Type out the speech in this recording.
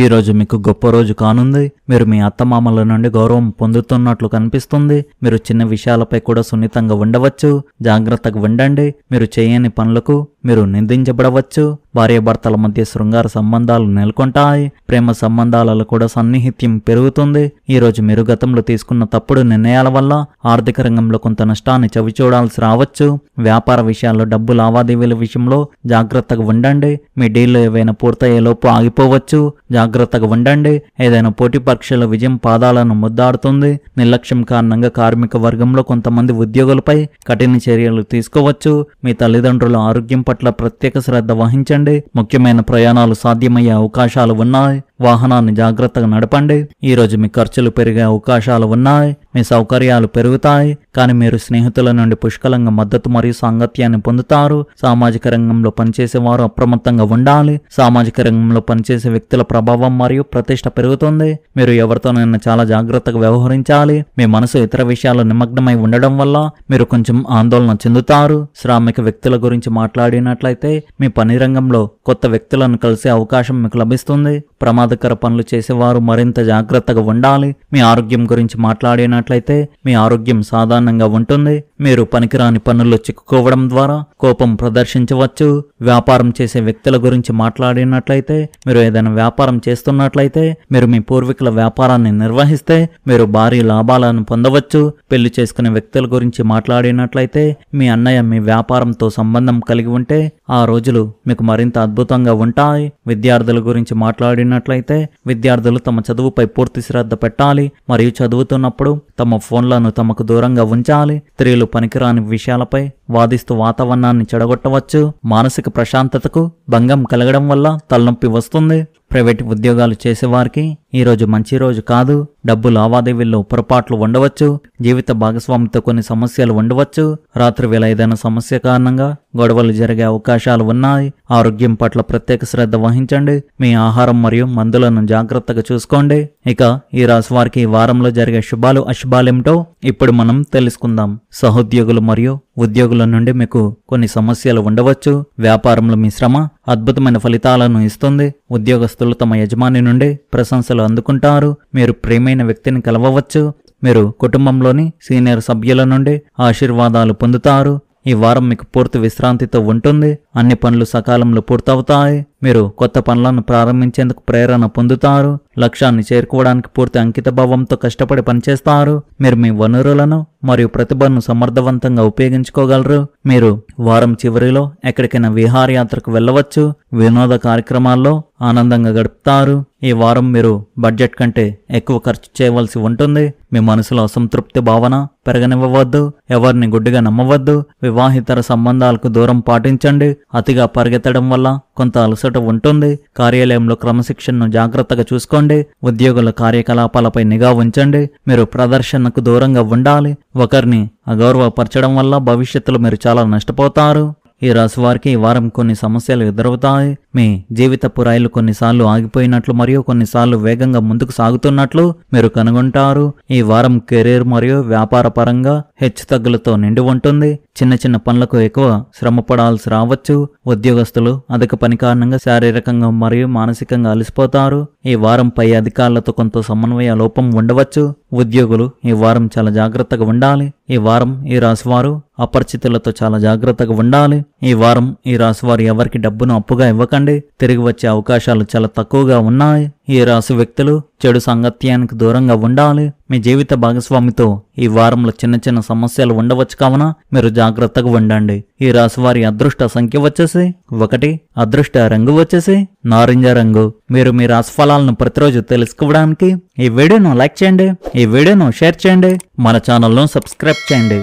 ఈ రోజు మీకు గొప్ప రోజు కానుంది మీరు మీ అత్తమామల నుండి గౌరవం పొందుతున్నట్లు కనిపిస్తుంది మీరు చిన్న విషయాలపై కూడా సున్నితంగా ఉండవచ్చు జాగ్రత్తగా ఉండండి మీరు చేయని పనులకు మీరు నిందించబడవచ్చు భార్యాభర్తల మధ్య శృంగార సంబంధాలు నెలకొంటాయి ప్రేమ సంబంధాలలో కూడా సన్నిహిత్యం పెరుగుతుంది ఈ రోజు మీరు గతంలో తీసుకున్న తప్పుడు నిర్ణయాల వల్ల ఆర్థిక రంగంలో కొంత నష్టాన్ని చవిచూడాల్సి రావచ్చు వ్యాపార విషయాల్లో డబ్బు లావాదేవీల విషయంలో జాగ్రత్తగా ఉండండి మీ డీల్లో ఏవైనా పూర్తయ్యేలోపు ఆగిపోవచ్చు జాగ్రత్తగా ఉండండి ఏదైనా పోటీ పరీక్షల విజయం పాదాలను ముద్దాడుతుంది నిర్లక్ష్యం కారణంగా కార్మిక వర్గంలో కొంతమంది ఉద్యోగులపై కఠిన చర్యలు తీసుకోవచ్చు మీ తల్లిదండ్రుల ఆరోగ్యం పట్ల ప్రత్యేక శ్రద్ధ వహించండి ముఖ్యమైన ప్రయాణాలు సాధ్యమయ్యే అవకాశాలు ఉన్నాయి వాహనాన్ని జాగ్రత్తగా నడపండి ఈరోజు మీ ఖర్చులు పెరిగే అవకాశాలు ఉన్నాయి మీ సౌకర్యాలు పెరుగుతాయి కానీ మీరు స్నేహితుల నుండి పుష్కలంగా మద్దతు మరియు సాంగత్యాన్ని పొందుతారు సామాజిక రంగంలో పనిచేసే వారు అప్రమత్తంగా ఉండాలి సామాజిక రంగంలో పనిచేసే వ్యక్తుల ప్రభావం మరియు ప్రతిష్ట పెరుగుతుంది మీరు ఎవరితోనైనా చాలా జాగ్రత్తగా వ్యవహరించాలి మీ మనసు ఇతర విషయాలు నిమగ్నమై ఉండడం వల్ల మీరు కొంచెం ఆందోళన చెందుతారు శ్రామిక వ్యక్తుల గురించి మాట్లాడినట్లయితే మీ పని రంగంలో కొత్త వ్యక్తులను కలిసే అవకాశం మీకు లభిస్తుంది ప్రమాద ప్రమాదకర పనులు చేసేవారు మరింత జాగ్రత్తగా ఉండాలి మీ ఆరోగ్యం గురించి మాట్లాడినట్లయితే మీ ఆరోగ్యం సాధారణంగా ఉంటుంది మీరు పనికిరాని పనుల్లో చిక్కుకోవడం ద్వారా కోపం ప్రదర్శించవచ్చు వ్యాపారం చేసే వ్యక్తుల గురించి మాట్లాడినట్లయితే మీరు ఏదైనా వ్యాపారం చేస్తున్నట్లయితే మీరు మీ పూర్వీకుల వ్యాపారాన్ని నిర్వహిస్తే మీరు భారీ లాభాలను పొందవచ్చు పెళ్లి చేసుకునే వ్యక్తుల గురించి మాట్లాడినట్లయితే మీ అన్నయ్య మీ వ్యాపారంతో సంబంధం కలిగి ఉంటే ఆ రోజులు మీకు మరింత అద్భుతంగా ఉంటాయి విద్యార్థుల గురించి మాట్లాడినట్లయితే చేసినట్లయితే విద్యార్థులు తమ చదువుపై పూర్తి శ్రద్ధ పెట్టాలి మరియు చదువుతున్నప్పుడు తమ ఫోన్లను తమకు దూరంగా ఉంచాలి స్త్రీలు పనికిరాని విషయాలపై వాదిస్తూ వాతావరణాన్ని చెడగొట్టవచ్చు మానసిక ప్రశాంతతకు భంగం కలగడం వల్ల తలనొప్పి వస్తుంది ప్రైవేట్ ఉద్యోగాలు చేసేవారికి ఈరోజు మంచి రోజు కాదు డబ్బు లావాదేవీల్లో పొరపాట్లు ఉండవచ్చు జీవిత భాగస్వామితో కొన్ని సమస్యలు ఉండవచ్చు రాత్రి వేళ ఏదైనా సమస్య కారణంగా గొడవలు జరిగే అవకాశాలు ఉన్నాయి ఆరోగ్యం పట్ల ప్రత్యేక శ్రద్ధ వహించండి మీ ఆహారం మరియు మందులను జాగ్రత్తగా చూసుకోండి ఇక ఈ రాశి వారికి ఈ వారంలో జరిగే శుభాలు అశుభాలేమిటో ఇప్పుడు మనం తెలుసుకుందాం సహోద్యోగులు మరియు ఉద్యోగుల నుండి మీకు కొన్ని సమస్యలు ఉండవచ్చు వ్యాపారంలో మీ శ్రమ అద్భుతమైన ఫలితాలను ఇస్తుంది ఉద్యోగస్తులు తమ యజమాని నుండి ప్రశంసలు అందుకుంటారు మీరు ప్రేమైన వ్యక్తిని కలవవచ్చు మీరు కుటుంబంలోని సీనియర్ సభ్యుల నుండి ఆశీర్వాదాలు పొందుతారు ఈ వారం మీకు పూర్తి విశ్రాంతితో ఉంటుంది అన్ని పనులు సకాలంలో పూర్తవుతాయి మీరు కొత్త పనులను ప్రారంభించేందుకు ప్రేరణ పొందుతారు లక్ష్యాన్ని చేరుకోవడానికి పూర్తి అంకితభావంతో కష్టపడి పనిచేస్తారు మీరు మీ వనరులను మరియు ప్రతిభను సమర్థవంతంగా ఉపయోగించుకోగలరు మీరు వారం చివరిలో ఎక్కడికైనా విహారయాత్రకు వెళ్ళవచ్చు వినోద కార్యక్రమాల్లో ఆనందంగా గడుపుతారు ఈ వారం మీరు బడ్జెట్ కంటే ఎక్కువ ఖర్చు చేయవలసి ఉంటుంది మీ మనసులో అసంతృప్తి భావన పెరగనివ్వవద్దు ఎవరిని గుడ్డిగా నమ్మవద్దు వివాహితర సంబంధాలకు దూరం పాటించండి అతిగా పరిగెత్తడం వల్ల కొంత అలసట ఉంటుంది కార్యాలయంలో క్రమశిక్షణను జాగ్రత్తగా చూసుకోండి ఉద్యోగుల కార్యకలాపాలపై నిఘా ఉంచండి మీరు ప్రదర్శనకు దూరంగా ఉండాలి ఒకరిని అగౌరవపరచడం వల్ల భవిష్యత్తులో మీరు చాలా నష్టపోతారు ఈ రాశి వారికి ఈ వారం కొన్ని సమస్యలు ఎదురవుతాయి మీ జీవితపు రైలు కొన్నిసార్లు ఆగిపోయినట్లు మరియు కొన్నిసార్లు వేగంగా ముందుకు సాగుతున్నట్లు మీరు కనుగొంటారు ఈ వారం కెరీర్ మరియు వ్యాపార పరంగా హెచ్చుతగ్గులతో నిండి ఉంటుంది చిన్న చిన్న పనులకు ఎక్కువ శ్రమ పడాల్సి రావచ్చు ఉద్యోగస్తులు అధిక పని కారణంగా శారీరకంగా మరియు మానసికంగా అలసిపోతారు ఈ వారం పై అధికారులతో కొంత సమన్వయ లోపం ఉండవచ్చు ఉద్యోగులు ఈ వారం చాలా జాగ్రత్తగా ఉండాలి ఈ వారం ఈ రాశివారు అపరిచితులతో చాలా జాగ్రత్తగా ఉండాలి ఈ వారం ఈ రాశివారు ఎవరికి డబ్బును అప్పుగా ఇవ్వకండి తిరిగి వచ్చే అవకాశాలు చాలా తక్కువగా ఉన్నాయి ఈ రాశి వ్యక్తులు చెడు సంగత్యానికి దూరంగా ఉండాలి మీ జీవిత భాగస్వామితో ఈ వారంలో చిన్న చిన్న సమస్యలు ఉండవచ్చు కావున మీరు జాగ్రత్తగా ఉండండి ఈ రాశి వారి అదృష్ట సంఖ్య వచ్చేసి ఒకటి అదృష్ట రంగు వచ్చేసి నారింజ రంగు మీరు మీ రాశి ఫలాలను ప్రతిరోజు తెలుసుకోవడానికి ఈ వీడియోను లైక్ చేయండి ఈ వీడియోను షేర్ చేయండి మన ఛానల్ను సబ్స్క్రైబ్ చేయండి